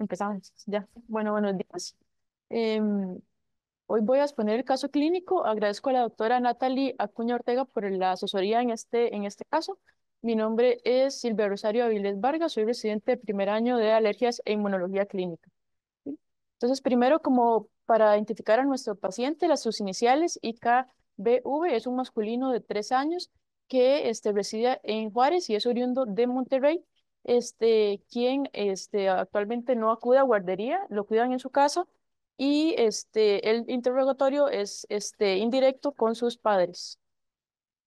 Empezamos ya. Bueno, buenos días. Em, hoy voy a exponer el caso clínico. Agradezco a la doctora Natalie Acuña Ortega por la asesoría en este, en este caso. Mi nombre es Silvia Rosario Avilés Vargas, soy residente de primer año de alergias e inmunología clínica. Entonces, primero, como para identificar a nuestro paciente, las sus iniciales, IKBV, es un masculino de tres años que este, reside en Juárez y es oriundo de Monterrey este, quien este, actualmente no acude a guardería, lo cuidan en su casa y este, el interrogatorio es este, indirecto con sus padres.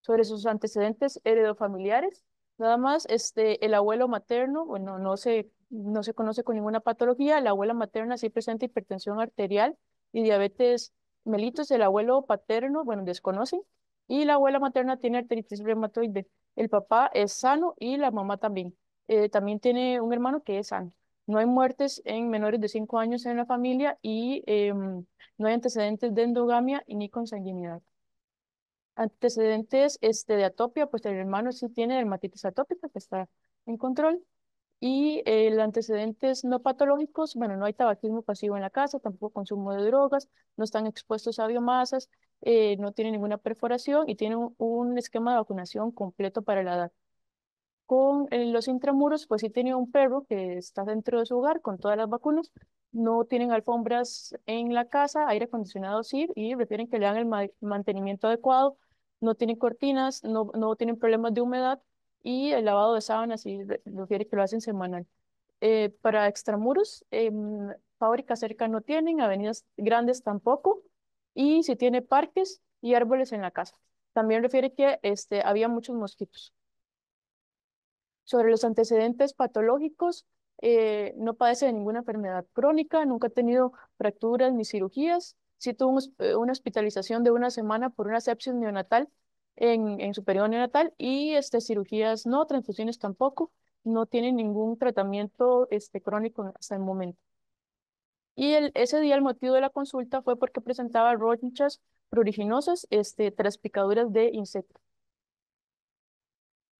Sobre sus antecedentes heredofamiliares, nada más este, el abuelo materno, bueno, no se, no se conoce con ninguna patología, la abuela materna sí presenta hipertensión arterial y diabetes mellitus, el abuelo paterno, bueno, desconocen, y la abuela materna tiene artritis reumatoide. El papá es sano y la mamá también. Eh, también tiene un hermano que es sano. No hay muertes en menores de 5 años en la familia y em, no hay antecedentes de endogamia ni consanguinidad. Antecedentes este, de atopia, pues el hermano sí tiene dermatitis atópica que está en control. Y eh, antecedentes no patológicos, bueno, no hay tabaquismo pasivo en la casa, tampoco consumo de drogas, no están expuestos a biomasas, eh, no tienen ninguna perforación y tienen un, un esquema de vacunación completo para la edad. Con eh, los intramuros, pues sí tenía un perro que está dentro de su hogar con todas las vacunas. No tienen alfombras en la casa, aire acondicionado sí, y refieren que le dan el mantenimiento adecuado. No tienen cortinas, no, no tienen problemas de humedad y el lavado de sábanas y refiere que lo hacen semanal. Eh, para extramuros, em, fábricas cerca no tienen, avenidas grandes tampoco, y si tiene parques y árboles en la casa. También refiere que este, había muchos mosquitos. Sobre los antecedentes patológicos, eh, no padece de ninguna enfermedad crónica, nunca ha tenido fracturas ni cirugías. Sí tuvo eh, una hospitalización de una semana por una sepsis neonatal en, en su periodo neonatal y este, cirugías no, transfusiones tampoco. No tiene ningún tratamiento este, crónico hasta el momento. Y el, ese día el motivo de la consulta fue porque presentaba ronchas pruriginosas este, tras picaduras de insectos.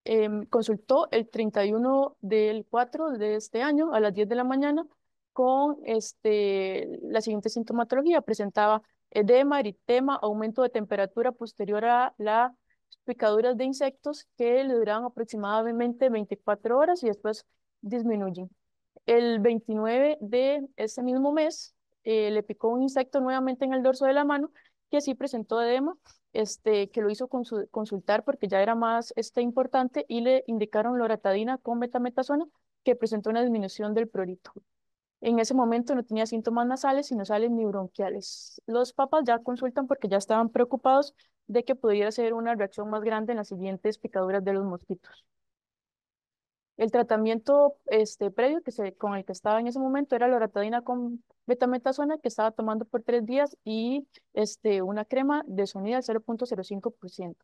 Em, consultó el 31 del 4 de este año a las 10 de la mañana con este, la siguiente sintomatología. Presentaba edema, eritema, aumento de temperatura posterior a las picaduras de insectos que le duraban aproximadamente 24 horas y después disminuyen. El 29 de ese mismo mes eh, le picó un insecto nuevamente en el dorso de la mano que sí presentó edema, este, que lo hizo consultar porque ya era más este, importante y le indicaron loratadina con betametasona, que presentó una disminución del prurito. En ese momento no tenía síntomas nasales, sino sales ni bronquiales. Los papas ya consultan porque ya estaban preocupados de que pudiera ser una reacción más grande en las siguientes picaduras de los mosquitos. El tratamiento este, previo que se, con el que estaba en ese momento era la loratadina con betametasona que estaba tomando por tres días y este, una crema de sonida al 0.05%.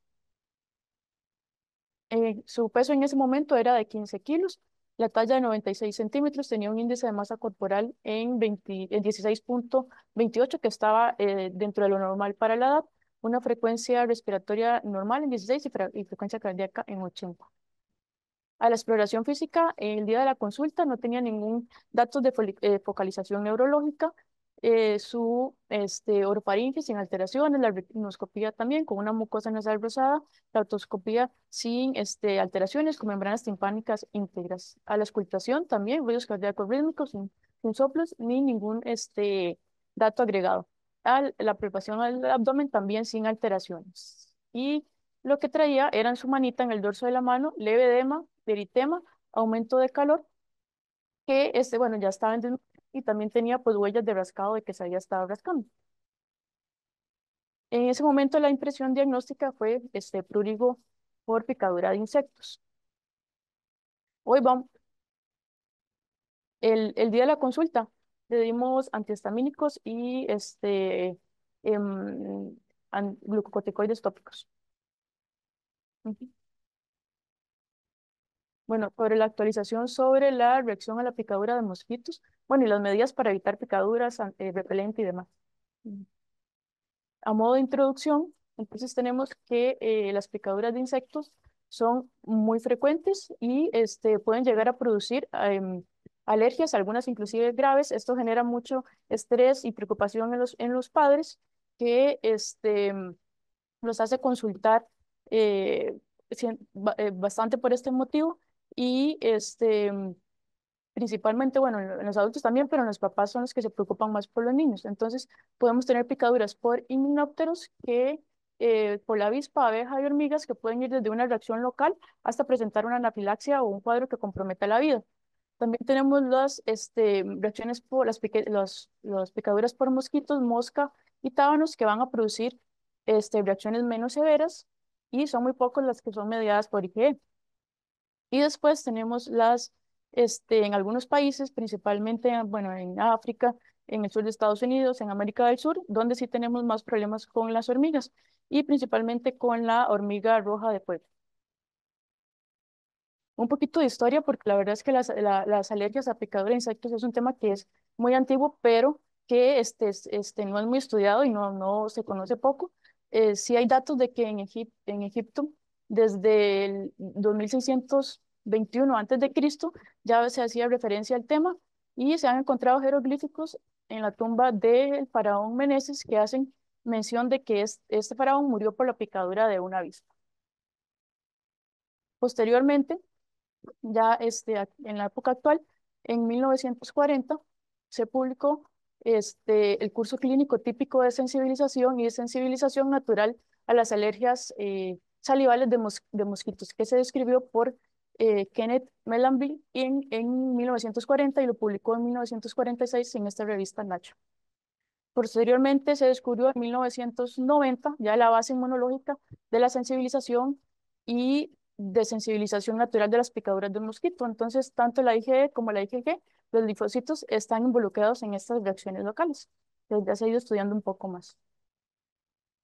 Eh, su peso en ese momento era de 15 kilos, la talla de 96 centímetros, tenía un índice de masa corporal en, 20, 16.28 que estaba eh, dentro de lo normal para la edad, una frecuencia respiratoria normal en 16 y, y frecuencia cardíaca en 80 a la exploración física, el día de la consulta no tenía ningún datos de eh, focalización neurológica, eh, su este, orofaringe sin alteraciones, la retinoscopía también con una mucosa nasal rosada, la otoscopía sin este, alteraciones con membranas timpánicas íntegras. A la escultación también, ruidos cardíacos rítmicos sin, soplos ni ningún este, dato agregado. A la preparación al abdomen también sin alteraciones. Y lo que traía eran su manita, en el dorso de la mano, leve edema, eritema, aumento de calor, que este, bueno, ya estaba y también tenía pues huellas de rascado de que se había estado rascando. En ese momento la impresión diagnóstica fue este prurigo por picadura de insectos. Hoy vamos. El, día de la consulta le dimos antihistamínicos y este, em, glucocorticoides tópicos. Bueno, sobre la actualización sobre la reacción a la picadura de mosquitos, bueno, y las medidas para evitar picaduras, eh, repelente y demás. A modo de introducción, entonces tenemos que eh, las picaduras de insectos son muy frecuentes y este, pueden llegar a producir em, alergias, algunas inclusive graves. Esto genera mucho estrés y preocupación en los, en los padres que este, los hace consultar eh, eh, bastante por este motivo y este, principalmente, bueno, en los adultos también, pero en los papás son los que se preocupan más por los niños. Entonces, podemos tener picaduras por iminópteros, que eh, por la avispa, abeja y hormigas que pueden ir desde una reacción local hasta presentar una anafilaxia o un cuadro que comprometa la vida. También tenemos las este, reacciones por las, picaduras por mosquitos, mosca y tábanos que van a producir este, reacciones menos severas y son muy pocos las que son mediadas por IgE. Y después tenemos las, este, en algunos países, principalmente, ah, bueno, en África, en el sur de Estados Unidos, en América del Sur, donde sí tenemos más problemas con las hormigas y principalmente con la hormiga roja de Puebla. Un poquito de historia, porque la verdad es que las, las alergias a picadura de insectos es un tema que es muy antiguo, pero que este, este, no es muy estudiado y no, no se conoce poco si eh, sí hay datos de que en, en Egipto, desde el 2621 Cristo ya se hacía referencia al tema y se han encontrado jeroglíficos en la tumba del faraón Meneses que hacen mención de que este faraón murió por la picadura de una avispa. Posteriormente, ya este, en la época actual, en 1940, se publicó este, el curso clínico típico de sensibilización y de sensibilización natural a las alergias eh, salivales de, mosquitos, que se describió por eh, Kenneth Melanville en, en 1940 y lo publicó en 1946 en esta revista Nacho. Posteriormente se descubrió en 1990 ya la base inmunológica de la sensibilización y de sensibilización natural de las picaduras de mosquito. Entonces, tanto la IgE como la IgG los linfocitos están involucrados en estas reacciones locales. ya se ha ido estudiando un poco más.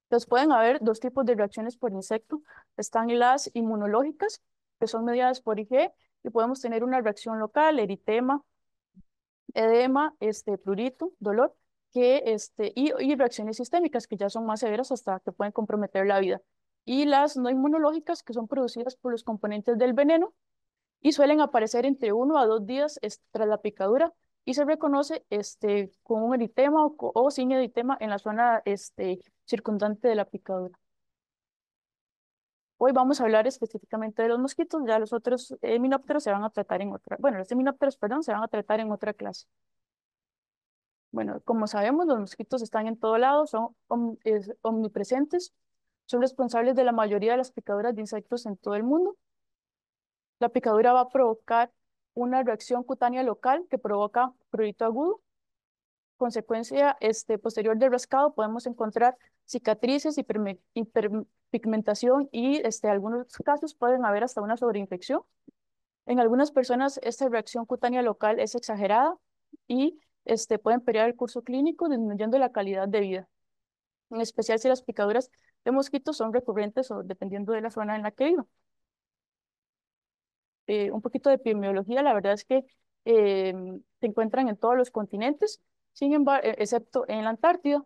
Entonces pues pueden haber dos tipos de reacciones por insecto. Están las inmunológicas, que son mediadas por IGE, y podemos tener una reacción local, eritema, edema, este, prurito, dolor, que, este, y, y reacciones sistémicas, que ya son más severas hasta que pueden comprometer la vida. Y las no inmunológicas, que son producidas por los componentes del veneno, y suelen aparecer entre uno a dos días tras la picadura y se reconoce este, con un eritema o, sin eritema en la zona este, circundante de la picadura. Hoy vamos a hablar específicamente de los mosquitos, ya los otros eh, heminópteros se van a tratar en otra, bueno, los perdón, se van a tratar en otra clase. Bueno, como sabemos, los mosquitos están en todo lado, son omnipresentes, son responsables de la mayoría de las picaduras de insectos en todo el mundo la picadura va a provocar una reacción cutánea local que provoca prurito agudo. Consecuencia este, posterior del rascado podemos encontrar cicatrices, hiperpigmentación y este, algunos casos pueden haber hasta una sobreinfección. En algunas personas esta reacción cutánea local es exagerada y este, puede empeorar el curso clínico disminuyendo la calidad de vida. En especial si las picaduras de mosquitos son recurrentes o dependiendo de la zona en la que viva. Eh, un poquito de epidemiología, la verdad es que se eh, encuentran en todos los continentes, sin embargo, e-, excepto en la Antártida.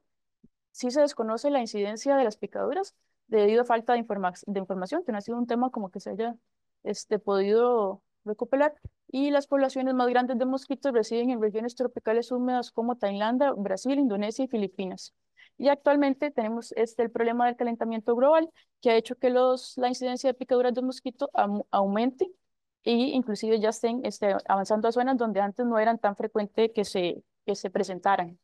Sí se desconoce la incidencia de las picaduras debido a falta de, información, que no ha sido un tema como que se haya este, podido recuperar. Y las poblaciones más grandes de mosquitos residen en regiones tropicales húmedas como Tailandia, Brasil, Indonesia y Filipinas. Y actualmente tenemos este, el problema del calentamiento global, que ha hecho que los, la incidencia de picaduras de mosquito aumente y inclusive ya estén este, avanzando a zonas donde antes no eran tan frecuentes que se, que se presentaran.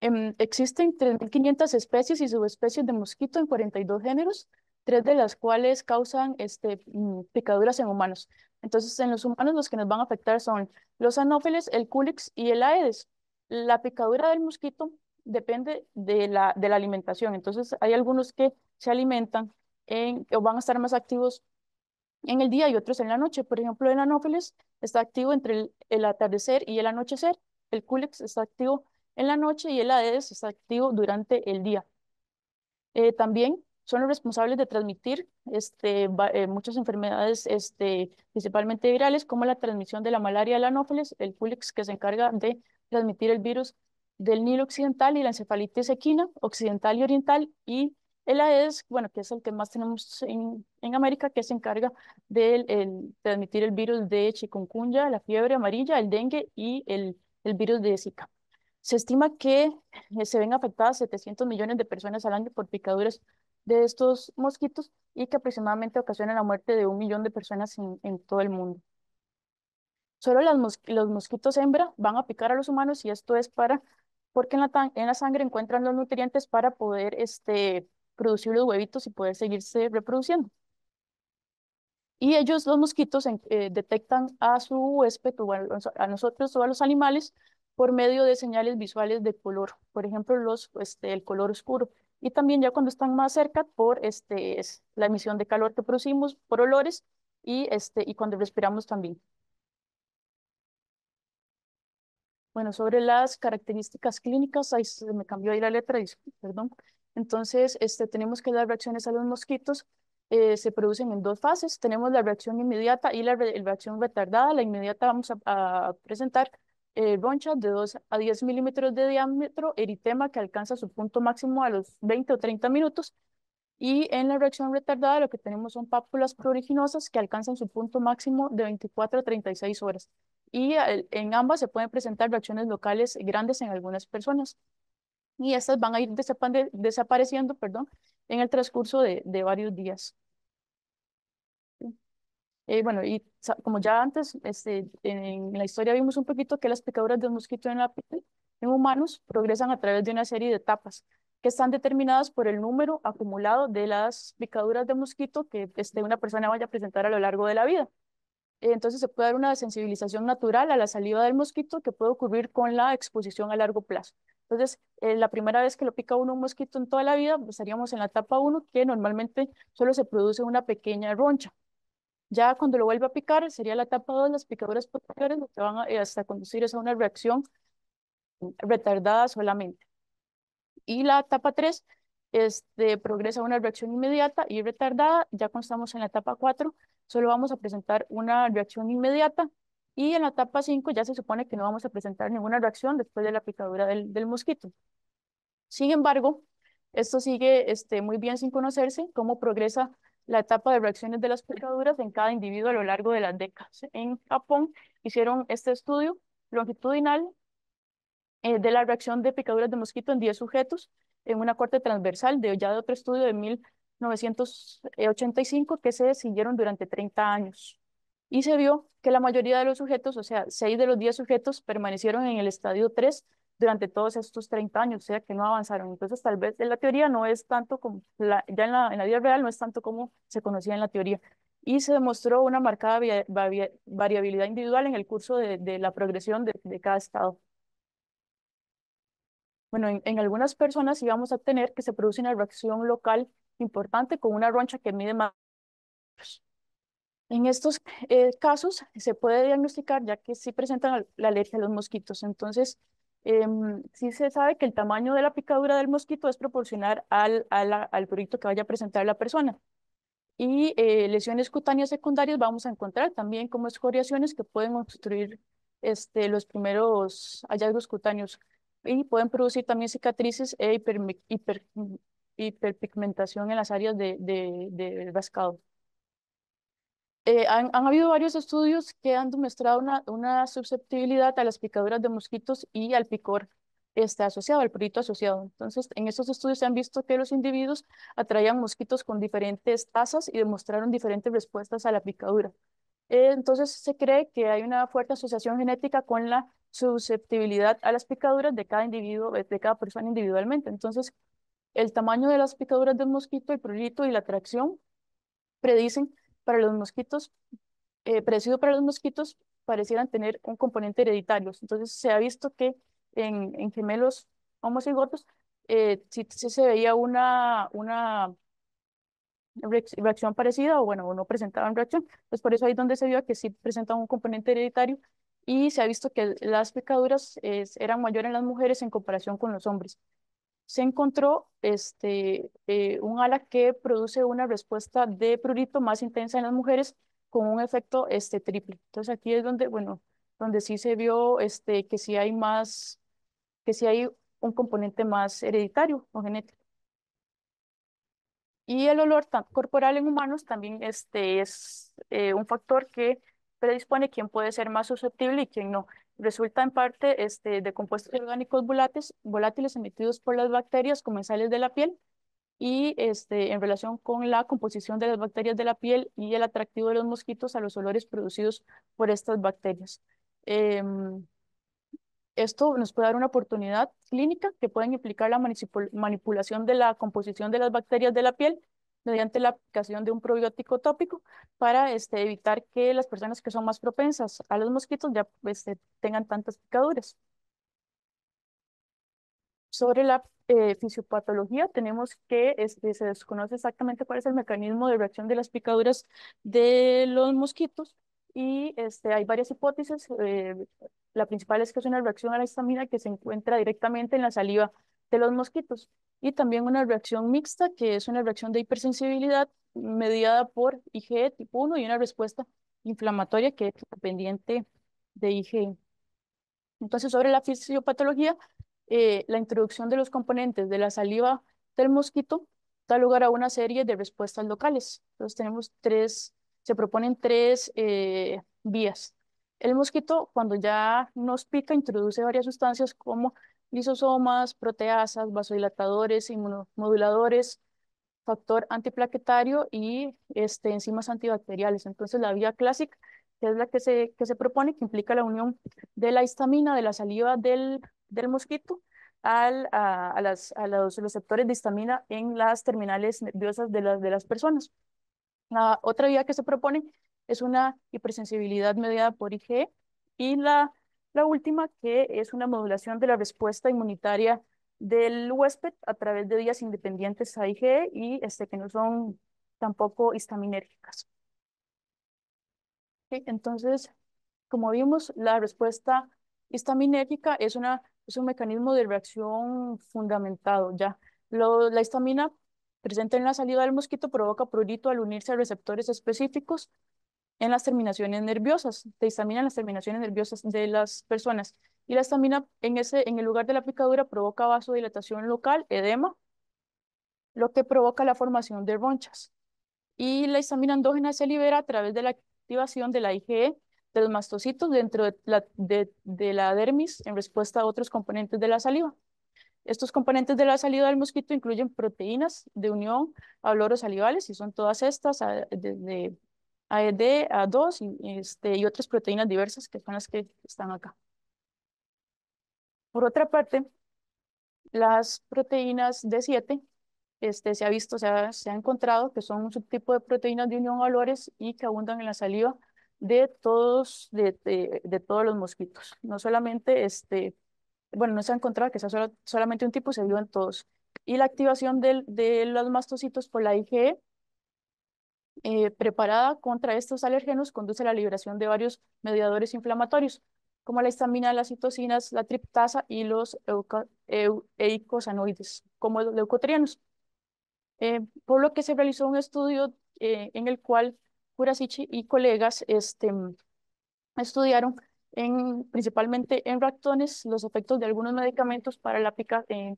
Em, existen 3.500 especies y subespecies de mosquito en 42 géneros, tres de las cuales causan este, mm, picaduras en humanos. Entonces, en los humanos los que nos van a afectar son los anófiles el culix y el aedes. La picadura del mosquito depende de la, de la alimentación. Entonces, hay algunos que se alimentan en, o van a estar más activos en el día y otros en la noche. Por ejemplo, el anófeles está activo entre el, atardecer y el anochecer, el culex está activo en la noche y el aedes está activo durante el día. Eh, también son los responsables de transmitir este, eh, muchas enfermedades, este, principalmente virales, como la transmisión de la malaria al anófeles, el culex que se encarga de transmitir el virus del Nilo Occidental y la encefalitis equina occidental y oriental y el AES, bueno, que es el que más tenemos en, América, que se encarga de, el, transmitir el virus de chikungunya, la fiebre amarilla, el dengue y el, virus de Zika. Se estima que eh, se ven afectadas 700 millones de personas al año por picaduras de estos mosquitos y que aproximadamente ocasiona la muerte de un millón de personas en, todo el mundo. Solo las los mosquitos hembra van a picar a los humanos y esto es para porque en la, en la sangre encuentran los nutrientes para poder este, producir los huevitos y poder seguirse reproduciendo. Y ellos, los mosquitos, eh, detectan a su huésped o a, nosotros o a los animales por medio de señales visuales de color, por ejemplo, los, este, el color oscuro. Y también ya cuando están más cerca por este, es la emisión de calor que producimos, por olores y, este, y cuando respiramos también. Bueno, sobre las características clínicas, ahí se me cambió ahí la letra, perdón. Entonces, este, tenemos que las reacciones a los mosquitos eh, se producen en dos fases. Tenemos la reacción inmediata y la reacción retardada. La inmediata vamos a, presentar eh, ronchas de 2 a 10 milímetros de diámetro, eritema que alcanza su punto máximo a los 20 o 30 minutos. Y en la reacción retardada lo que tenemos son pápulas pruriginosas que alcanzan su punto máximo de 24 a 36 horas. Y eh, en ambas se pueden presentar reacciones locales grandes en algunas personas y estas van a ir desapareciendo perdón, en el transcurso de, de varios días. Eh, bueno, y como ya antes, este, en la historia vimos un poquito que las picaduras de mosquito en la piel en humanos progresan a través de una serie de etapas que están determinadas por el número acumulado de las picaduras de mosquito que este, una persona vaya a presentar a lo largo de la vida. Entonces se puede dar una sensibilización natural a la saliva del mosquito que puede ocurrir con la exposición a largo plazo. Entonces, eh, la primera vez que lo pica uno un mosquito en toda la vida, pues, estaríamos en la etapa 1, que normalmente solo se produce una pequeña roncha. Ya cuando lo vuelve a picar, sería la etapa 2, las picaduras posteriores, lo que van a, eh, hasta conducir es a una reacción retardada solamente. Y la etapa 3 este, progresa a una reacción inmediata y retardada. Ya cuando estamos en la etapa 4, solo vamos a presentar una reacción inmediata y en la etapa 5 ya se supone que no vamos a presentar ninguna reacción después de la picadura del, mosquito. Sin embargo, esto sigue este, muy bien sin conocerse cómo progresa la etapa de reacciones de las picaduras en cada individuo a lo largo de las décadas. En Japón hicieron este estudio longitudinal eh, de la reacción de picaduras de mosquito en 10 sujetos en una corte transversal de ya de otro estudio de 1985 que se siguieron durante 30 años y se vio que la mayoría de los sujetos, o sea, 6 de los 10 sujetos permanecieron en el estadio 3 durante todos estos 30 años, o sea, que no avanzaron. Entonces, tal vez en la teoría no es tanto como, ya en la, vida real no es tanto como se conocía en la teoría. Y se demostró una marcada variabilidad individual en el curso de, la progresión de, cada estado. Bueno, en, en algunas personas íbamos a tener que se produce una reacción local importante con una roncha que mide más en estos eh, casos se puede diagnosticar ya que sí presentan la alergia a los mosquitos. Entonces, eh, sí se sabe que el tamaño de la picadura del mosquito es proporcional al, al, al que vaya a presentar la persona. Y eh, lesiones cutáneas secundarias vamos a encontrar también como escoriaciones que pueden obstruir este, los primeros hallazgos cutáneos y pueden producir también cicatrices e hiperpigmentación en las áreas de, de, rascado. Eh, han, habido varios estudios que han demostrado una, susceptibilidad a las picaduras de mosquitos y al picor está asociado, al prurito asociado. Entonces, en esos estudios se han visto que los individuos atraían mosquitos con diferentes tasas y demostraron diferentes respuestas a la picadura. Eh, entonces, se cree que hay una fuerte asociación genética con la susceptibilidad a las picaduras de cada individuo, eh, de cada persona individualmente. Entonces, el tamaño de las picaduras del mosquito, el prurito y la atracción predicen para los mosquitos, eh, para los mosquitos, parecieran tener un componente hereditario. Entonces se ha visto que en, gemelos homocigotos eh, sí, sí, se veía una, una reacción parecida o bueno, no presentaban reacción. Pues por eso ahí donde se vio que sí presentaban un componente hereditario y se ha visto que las picaduras eran mayores en las mujeres en comparación con los hombres se encontró este, eh, un ala que produce una respuesta de prurito más intensa en las mujeres con un efecto este, triple. Entonces aquí es donde, bueno, donde sí se vio este, que sí hay más, que sí hay un componente más hereditario o genético. Y el olor corporal en humanos también este, es eh, un factor que predispone quién puede ser más susceptible y quién no resulta en parte este, de compuestos orgánicos volátiles, emitidos por las bacterias comensales de la piel y este, en relación con la composición de las bacterias de la piel y el atractivo de los mosquitos a los olores producidos por estas bacterias. Em, esto nos puede dar una oportunidad clínica que pueden implicar la manipulación de la composición de las bacterias de la piel mediante la aplicación de un probiótico tópico para este, evitar que las personas que son más propensas a los mosquitos ya este, tengan tantas picaduras. Sobre la eh, fisiopatología, tenemos que este, se desconoce exactamente cuál es el mecanismo de reacción de las picaduras de los mosquitos y este, hay varias hipótesis. Eh, la principal es que es una reacción a la histamina que se encuentra directamente en la saliva de los mosquitos. Y también una reacción mixta, que es una reacción de hipersensibilidad mediada por IgE tipo 1 y una respuesta inflamatoria que es dependiente de IgE. Entonces, sobre la fisiopatología, eh, la introducción de los componentes de la saliva del mosquito da lugar a una serie de respuestas locales. Entonces, tenemos tres, se proponen tres eh, vías. El mosquito, cuando ya nos pica, introduce varias sustancias como lisosomas, proteasas, vasodilatadores, inmunomoduladores, factor antiplaquetario y este, enzimas antibacteriales. Entonces, la vía clásica, que es la que se, que se propone, que implica la unión de la histamina de la saliva del, del mosquito al, a, las, a los receptores de histamina en las terminales nerviosas de, las de las personas. La otra vía que se propone es una hipersensibilidad mediada por IgE y la la última, que es una modulación de la respuesta inmunitaria del huésped a través de vías independientes a IgE y este, que no son tampoco histaminérgicas. Entonces, como vimos, la respuesta histaminérgica es, una, es un mecanismo de reacción fundamentado ya. la histamina presente en la salida del mosquito provoca prurito al unirse a receptores específicos en las terminaciones nerviosas, te examinan las terminaciones nerviosas de las personas. Y la histamina en, ese, en el lugar de la picadura provoca vasodilatación local, edema, lo que provoca la formación de ronchas. Y la histamina endógena se libera a través de la activación de la IgE de los mastocitos dentro de la, de, la dermis en respuesta a otros componentes de la saliva. Estos componentes de la saliva del mosquito incluyen proteínas de unión a oros salivales, y son todas estas, desde AED, A2 y, este, y otras proteínas diversas que son las que están acá. Por otra parte, las proteínas D7 este, se ha visto, se ha, se ha encontrado que son un subtipo de proteínas de unión a y que abundan en la saliva de todos, de, de, todos los mosquitos. No solamente, este, bueno, no se ha encontrado que sea solo, solamente un tipo, se vio en todos. Y la activación del de los mastocitos por la IgE eh, preparada contra estos alérgenos conduce a la liberación de varios mediadores inflamatorios, como la histamina, las citocinas, la triptasa y los eicosanoides, como los leucotrienos. Eh, por lo que se realizó un estudio eh, en el cual Kurasichi y colegas este, estudiaron en, principalmente en ratones los efectos de algunos medicamentos para, la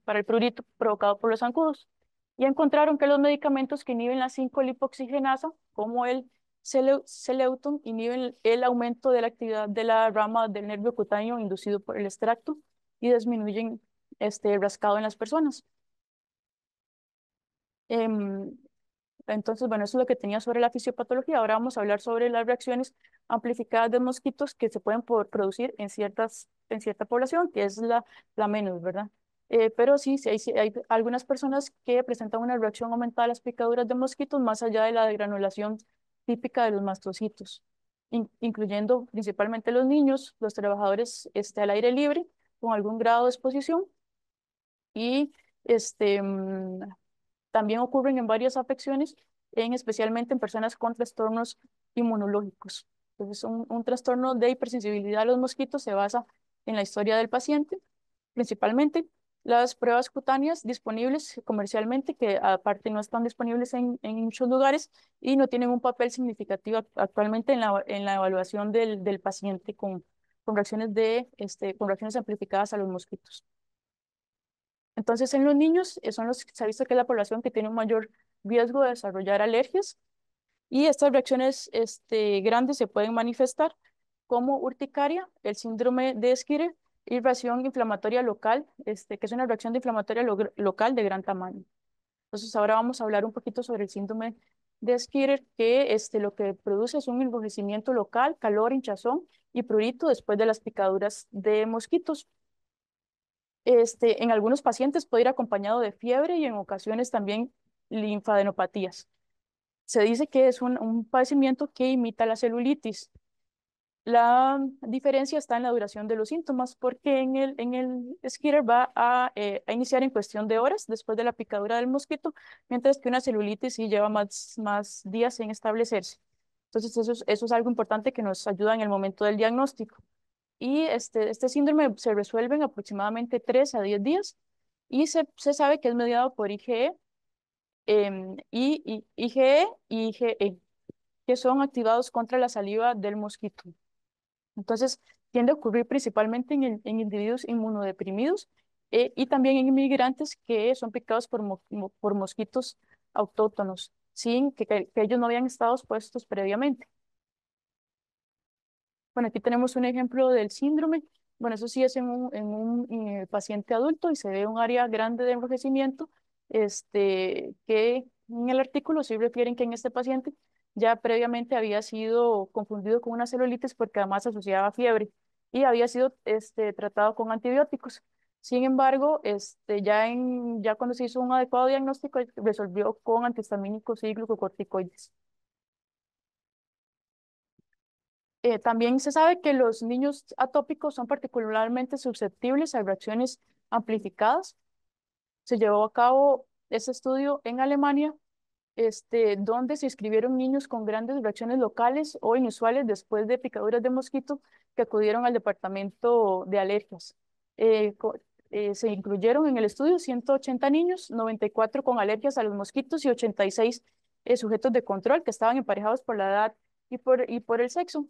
para el prurito provocado por los zancudos y encontraron que los medicamentos que inhiben la 5-lipoxigenasa, como el Celeuton, inhiben el aumento de la actividad de la rama del nervio cutáneo inducido por el extracto y disminuyen este rascado en las personas. Em, entonces, bueno, eso es lo que tenía sobre la fisiopatología. Ahora vamos a hablar sobre las reacciones amplificadas de mosquitos que se pueden producir en, ciertas, en cierta población, que es la, la menos, ¿verdad? Eh, pero sí, hay, algunas personas que presentan una reacción aumentada a las picaduras de mosquitos más allá de la granulación típica de los mastocitos, incluyendo principalmente los niños, los trabajadores este, al aire libre con algún grado de exposición y este, mm, también ocurren en varias afecciones, en, especialmente en personas con trastornos inmunológicos. Entonces, un, un trastorno de hipersensibilidad a los mosquitos se basa en la historia del paciente, principalmente las pruebas cutáneas disponibles comercialmente, que aparte no están disponibles en, muchos lugares y no tienen un papel significativo actualmente en la, evaluación del, paciente con, con, reacciones de, este, con reacciones amplificadas a los mosquitos. Entonces, en los niños eh, son los, se ha visto que es la población que tiene un mayor riesgo de desarrollar alergias y estas reacciones este, grandes se pueden manifestar como urticaria, el síndrome de Esquire, y reacción inflamatoria local, este, que es una reacción inflamatoria local de gran tamaño. Entonces ahora vamos a hablar un poquito sobre el síndrome de Skirer, que este, lo que produce es un enrojecimiento local, calor, hinchazón y prurito después de las picaduras de mosquitos. Este, en algunos pacientes puede ir acompañado de fiebre y en ocasiones también linfadenopatías. Se dice que es un padecimiento que imita la celulitis. La diferencia está en la duración de los síntomas, porque en el, en el skitter va a, eh, a, iniciar en cuestión de horas después de la picadura del mosquito, mientras que una celulitis sí lleva más, más días en establecerse. Entonces, eso es, eso es algo importante que nos ayuda en el momento del diagnóstico. Y este, este síndrome se resuelve en aproximadamente 3 a 10 días y se, se sabe que es mediado por IgE, em, y, IgE y IgE, e, que son activados contra la saliva del mosquito. Entonces, tiende a ocurrir principalmente en, individuos inmunodeprimidos eh, y también en inmigrantes que son picados por, mosquitos autóctonos, sin que, ellos no habían estado expuestos previamente. Bueno, aquí tenemos un ejemplo del síndrome. Bueno, eso sí es en un, paciente adulto y se ve un área grande de enrojecimiento, este, que en el artículo sí refieren que en este paciente ya previamente había sido confundido con una celulitis porque además asociaba fiebre y había sido este, tratado con antibióticos. Sin embargo, este, ya, en, ya cuando se hizo un adecuado diagnóstico, eh, resolvió con antihistamínicos y glucocorticoides. Eh, también se sabe que los niños atópicos son particularmente susceptibles a reacciones amplificadas. Se llevó a cabo ese estudio en Alemania este, donde se inscribieron niños con grandes reacciones locales o inusuales después de picaduras de mosquito que acudieron al departamento de alergias. Eh, eh, se incluyeron en el estudio 180 niños, 94 con alergias a los mosquitos y 86 eh, sujetos de control que estaban emparejados por la edad y por, y por el sexo.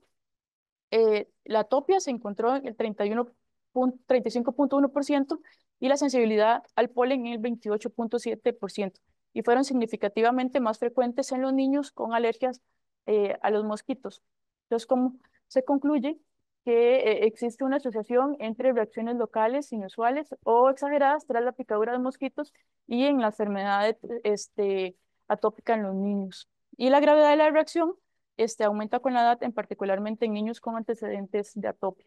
la topia se encontró en el 35.1% y la sensibilidad al polen en el 28.7% y fueron significativamente más frecuentes en los niños con alergias eh, a los mosquitos. Entonces, como se concluye que eh, existe una asociación entre reacciones locales, inusuales o exageradas tras la picadura de mosquitos y en la enfermedad este, atópica en los niños. Y la gravedad de la reacción este, aumenta con la edad, en particularmente en niños con antecedentes de atopia.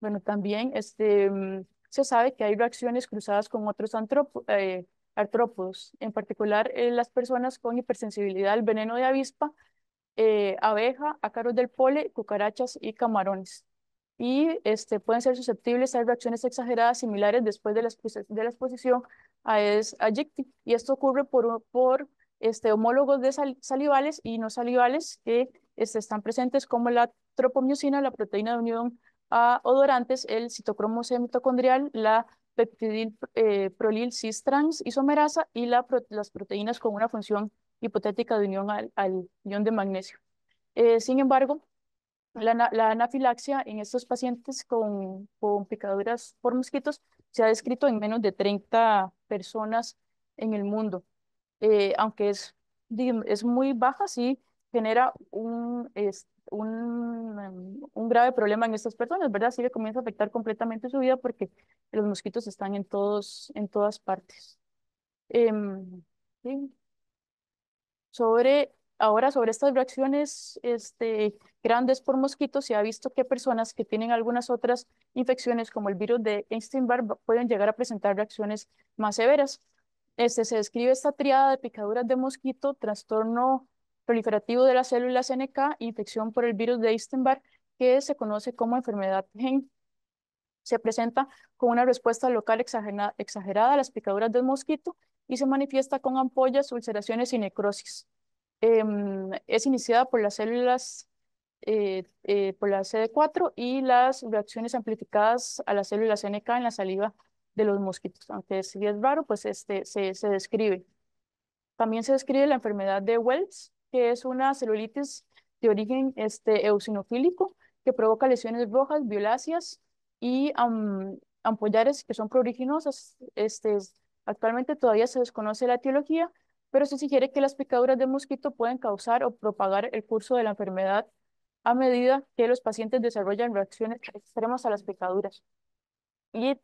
Bueno, también este, mm, se sabe que hay reacciones cruzadas con otros eh, artrópodos, en particular eh, las personas con hipersensibilidad al veneno de avispa, eh, abeja, ácaros del pole, cucarachas y camarones. Y este, pueden ser susceptibles a reacciones exageradas similares después de la, exposición a es Y esto ocurre por, este, homólogos de salivales y no salivales que este, están presentes como la tropomiosina, la proteína de unión a odorantes el citocromo C mitocondrial, la peptidil eh, prolil cis trans isomerasa y las proteínas con una función hipotética de unión al, ion de magnesio. Eh, sin embargo, la, anafilaxia en estos pacientes con, con picaduras por mosquitos se ha descrito en menos de 30 personas en el mundo, eh, aunque es, es muy baja, sí genera un, un, un, grave problema en estas personas, ¿verdad? Sí le comienza a afectar completamente su vida porque los mosquitos están en, todos, en todas partes. Em, ¿sí? Sobre, ahora, sobre estas reacciones este, grandes por mosquitos, se ha visto que personas que tienen algunas otras infecciones, como el virus de einstein barr pueden llegar a presentar reacciones más severas. Este, se describe esta triada de picaduras de mosquito, trastorno proliferativo de las células NK, infección por el virus de Eisenbar, que se conoce como enfermedad Hen. Se presenta con una respuesta local exagerada, a las picaduras del mosquito y se manifiesta con ampollas, ulceraciones y necrosis. Em, es iniciada por las células, eh, eh, por la CD4 y las reacciones amplificadas a las células NK en la saliva de los mosquitos. Aunque si es raro, pues este, se, se describe. También se describe la enfermedad de Wells, que es una celulitis de origen este, eosinofílico que provoca lesiones rojas, violáceas y ampollares que son prooriginosas Este, actualmente todavía se desconoce la etiología, pero se sugiere que las picaduras de mosquito pueden causar o propagar el curso de la enfermedad a medida que los pacientes desarrollan reacciones extremas a las picaduras. Y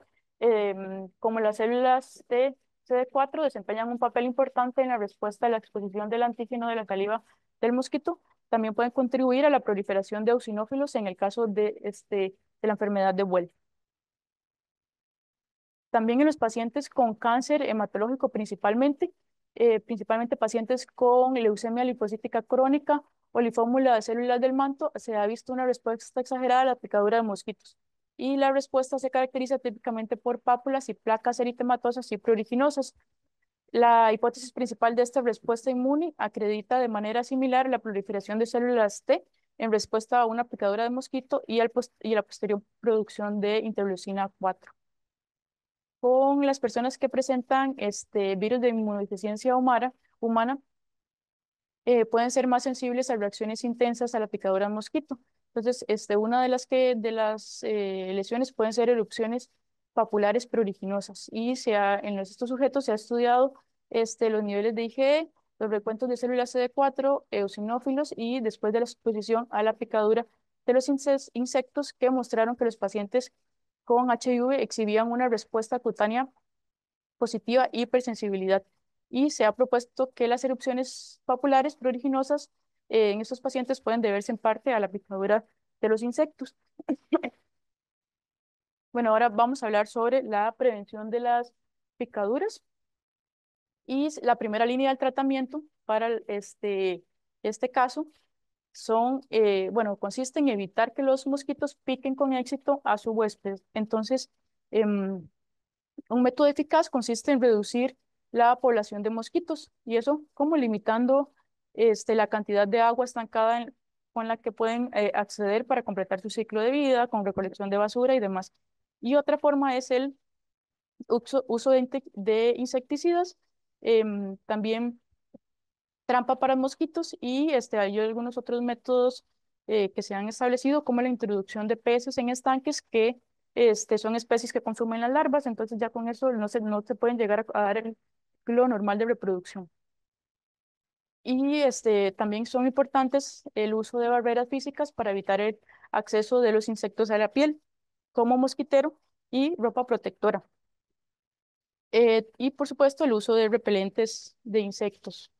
em, como las células de CD4 desempeñan un papel importante en la respuesta a la exposición del antígeno de la saliva del mosquito. También pueden contribuir a la proliferación de eosinófilos en el caso de, este, la enfermedad de Well. También en los pacientes con cáncer hematológico principalmente, eh, principalmente pacientes con leucemia linfocítica crónica o lifómula de células del manto, se ha visto una respuesta exagerada a la picadura de mosquitos y la respuesta se caracteriza típicamente por pápulas y placas eritematosas y pruriginosas. La hipótesis principal de esta respuesta inmune acredita de manera similar la proliferación de células T en respuesta a una picadura de mosquito y, al y la posterior producción de interleucina 4. Con las personas que presentan este virus de inmunodeficiencia humana, eh, pueden ser más sensibles a reacciones intensas a la picadura de mosquito, entonces, este, una de las, que, de las eh, lesiones pueden ser erupciones papulares pruriginosas y se en estos sujetos se ha estudiado este, los niveles de IgE, los recuentos de células CD4, eosinófilos y después de la exposición a la picadura de los insectos que mostraron que los pacientes con HIV exhibían una respuesta cutánea positiva hipersensibilidad y se ha propuesto que las erupciones papulares pruriginosas en estos pacientes pueden deberse en parte a la picadura de los insectos. bueno, ahora vamos a hablar sobre la prevención de las picaduras y la primera línea del tratamiento para este, este caso son, eh, bueno, consiste en evitar que los mosquitos piquen con éxito a su huésped. Entonces, em, un método eficaz consiste en reducir la población de mosquitos y eso como limitando este, la cantidad de agua estancada con la que pueden eh, acceder para completar su ciclo de vida, con recolección de basura y demás. Y otra forma es el uso, de, insecticidas, em, también trampa para mosquitos y este, hay algunos otros métodos eh, que se han establecido, como la introducción de peces en estanques que este, son especies que consumen las larvas, entonces ya con eso no se, no se pueden llegar a, dar el ciclo normal de reproducción. Y este, también son importantes el uso de barreras físicas para evitar el acceso de los insectos a la piel, como mosquitero y ropa protectora. Eh, y por supuesto el uso de repelentes de insectos.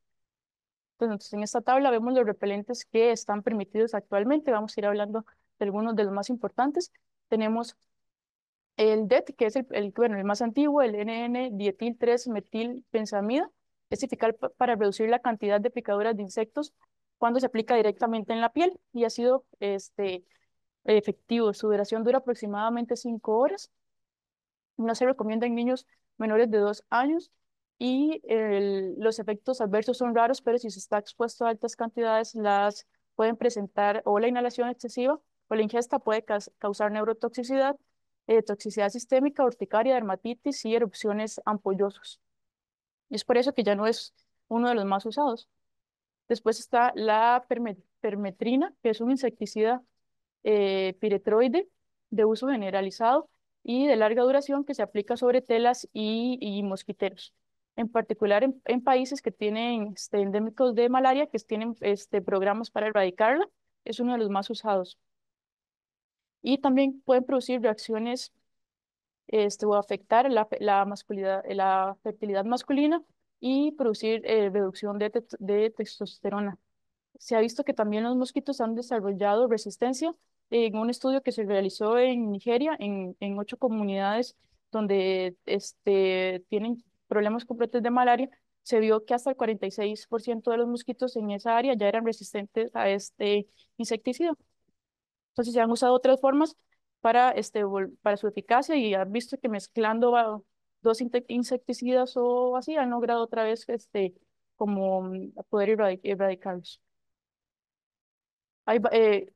Pues, entonces, en esta tabla vemos los repelentes que están permitidos actualmente. Vamos a ir hablando de algunos de los más importantes. Tenemos el DET, que es el, más antiguo, el nn dietil 3 metil pensamida especificar para reducir la cantidad de picaduras de insectos cuando se aplica directamente en la piel y ha sido este, efectivo. Su duración dura aproximadamente cinco horas. No se recomienda en niños menores de dos años y los efectos adversos son raros, pero si se está expuesto a altas cantidades, las pueden presentar o la inhalación excesiva o la ingesta puede causar neurotoxicidad, eh, toxicidad sistémica, urticaria, dermatitis y erupciones ampollosas. Y es por eso que ya no es uno de los más usados. Después está la permetrina, que es un insecticida eh, piretroide de uso generalizado y de larga duración que se aplica sobre telas y, mosquiteros, en particular en, países que tienen este, endémicos de malaria, que tienen este, programas para erradicarla, es uno de los más usados. Y también pueden producir reacciones esto afectar la, la, masculinidad, la fertilidad masculina y producir eh, reducción de, testosterona. Se ha visto que también los mosquitos han desarrollado resistencia en un estudio que se realizó en Nigeria, en, en ocho comunidades donde este, tienen problemas completos de malaria, se vio que hasta el 46% de los mosquitos en esa área ya eran resistentes a este insecticida. Entonces se han usado otras formas para, este, para su eficacia y han visto que mezclando dos insecticidas o así han logrado otra vez este, como mm, poder erradicarlos. Hay, eh,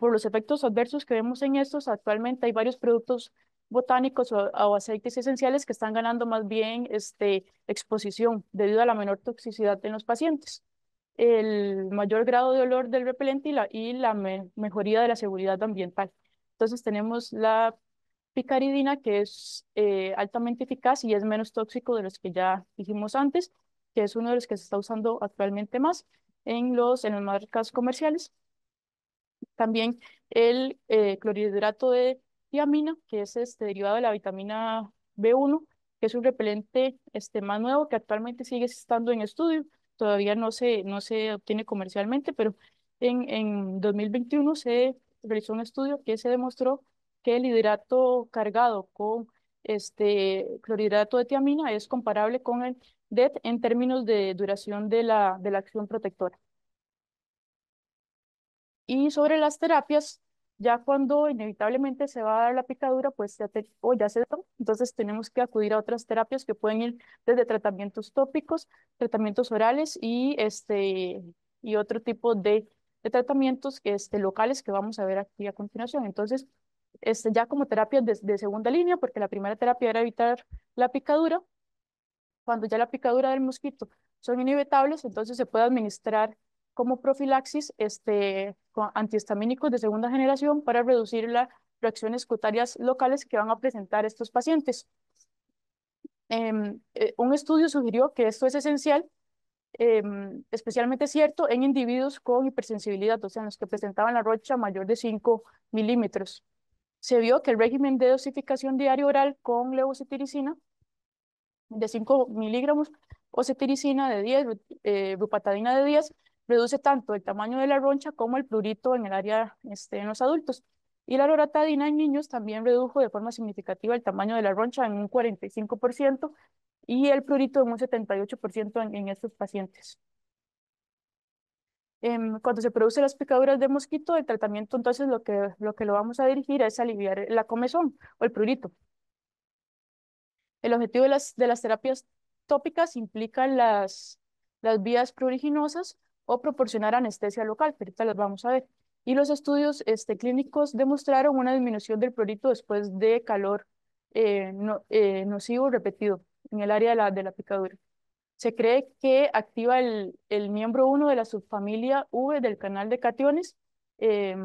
por los efectos adversos que vemos en estos, actualmente hay varios productos botánicos o, aceites esenciales que están ganando más bien este, exposición debido a la menor toxicidad en los pacientes, el mayor grado de olor del repelente y la, mejoría de la seguridad ambiental. Entonces tenemos la picaridina que es eh, altamente eficaz y es menos tóxico de los que ya dijimos antes, que es uno de los que se está usando actualmente más en, los, en las marcas comerciales. También el eh, clorhidrato de tiamina, que es este, derivado de la vitamina B1, que es un repelente este, más nuevo que actualmente sigue estando en estudio, todavía no se, no se obtiene comercialmente, pero en, en 2021 se realizó un estudio que se demostró que el hidrato cargado con este clorhidrato de tiamina es comparable con el DET en términos de duración de la, de la acción protectora. Y sobre las terapias, ya cuando inevitablemente se va a dar la picadura, pues ya, oh, se da, entonces tenemos que acudir a otras terapias que pueden ir desde tratamientos tópicos, tratamientos orales y, este, y otro tipo de de tratamientos este, locales que vamos a ver aquí a continuación. Entonces, este, ya como terapia de, segunda línea, porque la primera terapia era evitar la picadura, cuando ya la picadura del mosquito son inevitables, entonces se puede administrar como profilaxis este, con antihistamínicos de segunda generación para reducir las reacciones cutáneas locales que van a presentar estos pacientes. Em, eh, un estudio sugirió que esto es esencial Em, especialmente cierto en individuos con hipersensibilidad, o sea, en los que presentaban la roncha mayor de 5 milímetros. Se vio que el régimen de dosificación diario oral con levocetiricina de 5 miligramos o cetiricina de 10, eh, bupatadina de 10, reduce tanto el tamaño de la roncha como el plurito en el área este, en los adultos. Y la loratadina en niños también redujo de forma significativa el tamaño de la roncha en un 45% y el prurito en un 78% en, estos pacientes. Em, cuando se producen las picaduras de mosquito, el tratamiento entonces lo que, lo que lo vamos a dirigir es aliviar la comezón o el prurito. El objetivo de las, de las terapias tópicas implica las, las vías pruriginosas o proporcionar anestesia local, pero ahorita las vamos a ver. Y los estudios este, clínicos demostraron una disminución del prurito después de calor eh, eh, nocivo repetido en el área de la, de la picadura. Se cree que activa el, el miembro 1 de la subfamilia V del canal de cationes eh,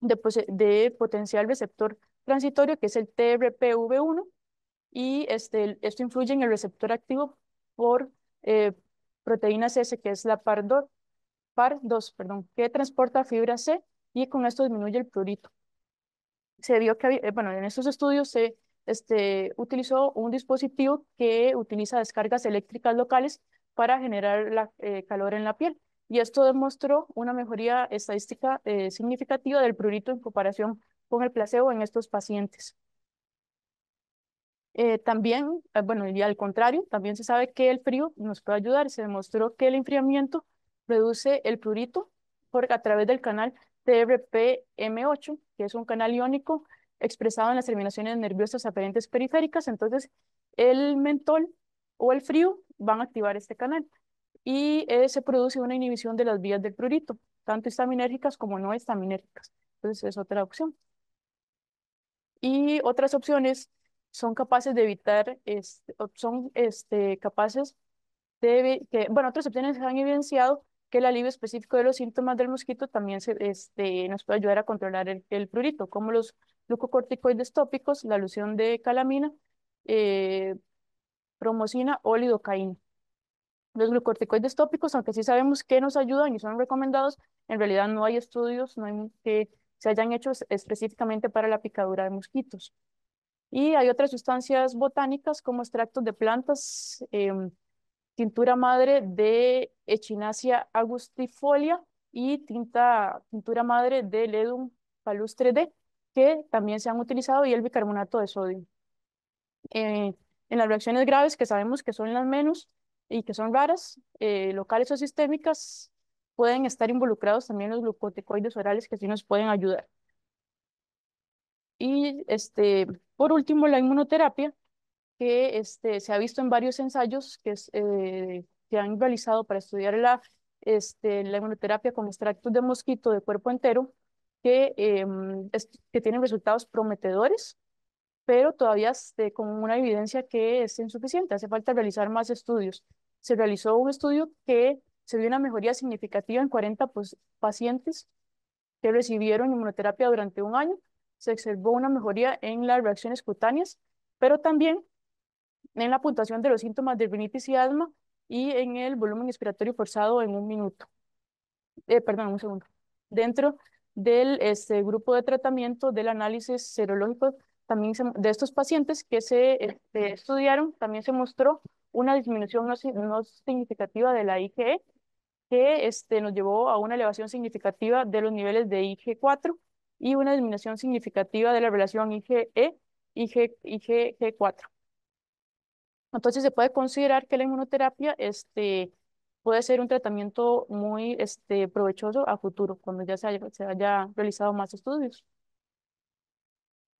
de, potencial receptor transitorio, que es el TRPV1, y este, esto influye en el receptor activo por eh, proteína S, que es la PAR2, par perdón, que transporta fibra C y con esto disminuye el prurito. Se vio que, eh, bueno, en estos estudios se este, utilizó un dispositivo que utiliza descargas eléctricas locales para generar eh, calor en la piel. Y esto demostró una mejoría estadística eh, significativa del prurito en comparación con el placebo en estos pacientes. Eh, también, bueno, y al contrario, también se sabe que el frío nos puede ayudar. Se demostró que el enfriamiento reduce el prurito por, a través del canal TRPM8, que es un canal iónico expresado en las terminaciones nerviosas aparentes periféricas, entonces el mentol o el frío van a activar este canal y eh, se produce una inhibición de las vías del prurito, tanto histaminérgicas como no histaminérgicas. Entonces es otra opción. Y otras opciones son capaces de evitar, este, son este, capaces de, que, bueno, otras opciones han evidenciado que el alivio específico de los síntomas del mosquito también se, este, nos puede ayudar a controlar el prurito, como los glucocorticoides tópicos, la alusión de calamina, eh, promocina o lidocaína. Los glucocorticoides tópicos, aunque sí sabemos que nos ayudan y son recomendados, en realidad no hay estudios no hay que se hayan hecho específicamente para la picadura de mosquitos. Y hay otras sustancias botánicas como extractos de plantas, em, tintura madre de Echinacea Agustifolia y tintura madre de Ledum palustre D que también se han utilizado y el bicarbonato de sodio. Eh, en las reacciones graves, que sabemos que son las menos y que son raras, eh, locales o sistémicas, pueden estar involucrados también los glucotecoides orales que sí nos pueden ayudar. Y este, por último, la inmunoterapia, que este, se ha visto en varios ensayos que, eh, han realizado para estudiar la, este, la inmunoterapia con extractos de mosquito de cuerpo entero que, em, que tienen resultados prometedores, pero todavía con una evidencia que es insuficiente, hace falta realizar más estudios. Se realizó un estudio que se vio una mejoría significativa en 40 pues, pacientes que recibieron inmunoterapia durante un año, se observó una mejoría en las reacciones cutáneas, pero también en la puntuación de los síntomas de rinitis y asma y en el volumen inspiratorio forzado en un minuto. Eh, perdón, un segundo. Dentro del este, grupo de tratamiento del análisis serológico también de estos pacientes que se este, estudiaron, también se mostró una disminución no, significativa de la IgE, que este, nos llevó a una elevación significativa de los niveles de IG4 y una disminución significativa de la relación IgE IG, IgG4. Entonces se puede considerar que la inmunoterapia este, puede ser un tratamiento muy este, provechoso a futuro, cuando ya se haya, se haya realizado más estudios.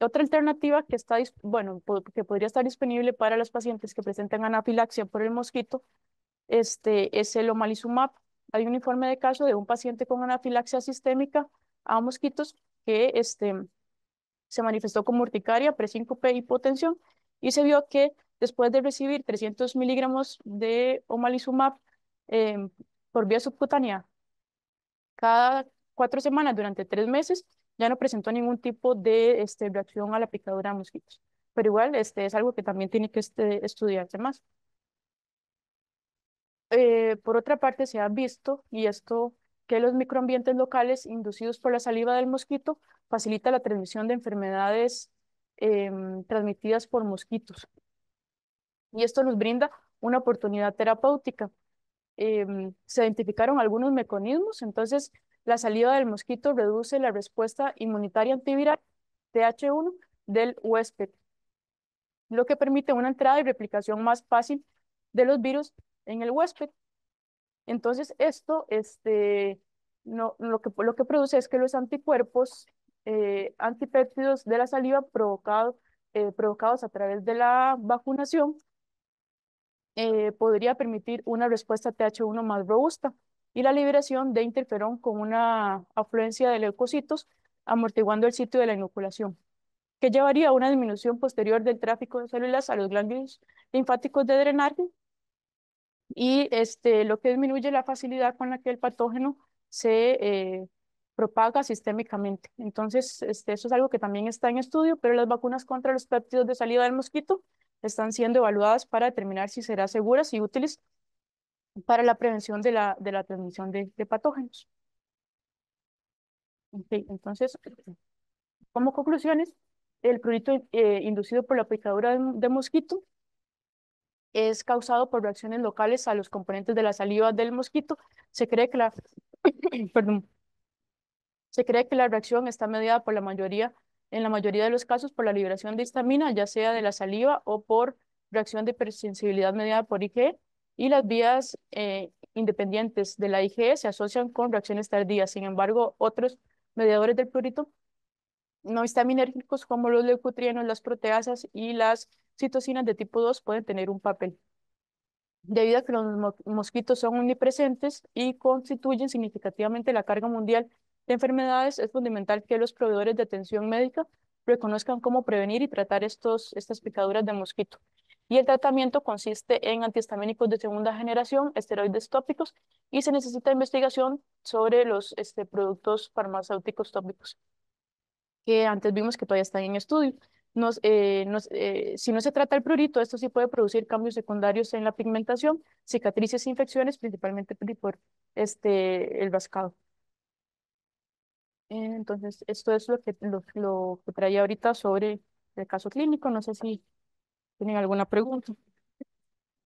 Otra alternativa que, está, bueno, que podría estar disponible para los pacientes que presentan anafilaxia por el mosquito este, es el omalizumab. Hay un informe de caso de un paciente con anafilaxia sistémica a mosquitos que este, se manifestó con urticaria, presíncope, hipotensión y se vio que después de recibir 300 miligramos de omalizumab Em, por vía subcutánea. Cada cuatro semanas durante tres meses ya no presentó ningún tipo de este, reacción a la picadura de mosquitos. Pero igual este, es algo que también tiene que este, estudiarse más. Eh, por otra parte, se ha visto, y esto, que los microambientes locales inducidos por la saliva del mosquito facilita la transmisión de enfermedades em, transmitidas por mosquitos. Y esto nos brinda una oportunidad terapéutica Em, se identificaron algunos mecanismos. Entonces, la salida del mosquito reduce la respuesta inmunitaria antiviral TH1 del huésped, lo que permite una entrada y replicación más fácil de los virus en el huésped. Entonces, esto este, no, lo, que, produce es que los anticuerpos eh, antipéptidos de la saliva provocado, eh, provocados a través de la vacunación eh, podría permitir una respuesta TH1 más robusta y la liberación de interferón con una afluencia de leucocitos amortiguando el sitio de la inoculación, que llevaría a una disminución posterior del tráfico de células a los ganglios linfáticos de drenaje y este, lo que disminuye la facilidad con la que el patógeno se eh, propaga sistémicamente. Entonces, este, eso es algo que también está en estudio, pero las vacunas contra los péptidos de salida del mosquito están siendo evaluadas para determinar si serán seguras y útiles para la prevención de la, de la transmisión de, patógenos. entonces, como conclusiones, el prurito eh, inducido por la picadura de, mosquito es causado por reacciones locales a los componentes de la saliva del mosquito. Se cree que la, se cree que la reacción está mediada por la mayoría en la mayoría de los casos por la liberación de histamina, ya sea de la saliva o por reacción de hipersensibilidad mediada por IgE, y las vías eh, independientes de la IgE se asocian con reacciones tardías. Sin embargo, otros mediadores del prurito no histaminérgicos como los leucotrienos, las proteasas y las citocinas de tipo 2 pueden tener un papel. Debido a que los mosquitos son omnipresentes y constituyen significativamente la carga mundial de enfermedades, es fundamental que los proveedores de atención médica reconozcan cómo prevenir y tratar estos, estas picaduras de mosquito. Y el tratamiento consiste en antihistamínicos de segunda generación, esteroides tópicos, y se necesita investigación sobre los este, productos farmacéuticos tópicos, que antes vimos que todavía están en estudio. Eh, eh, si no se trata el prurito, esto sí puede producir cambios secundarios en la pigmentación, cicatrices e infecciones, principalmente por este, el vascado. Eh, entonces, esto es lo que, que traía ahorita sobre el caso clínico. No sé si tienen alguna pregunta.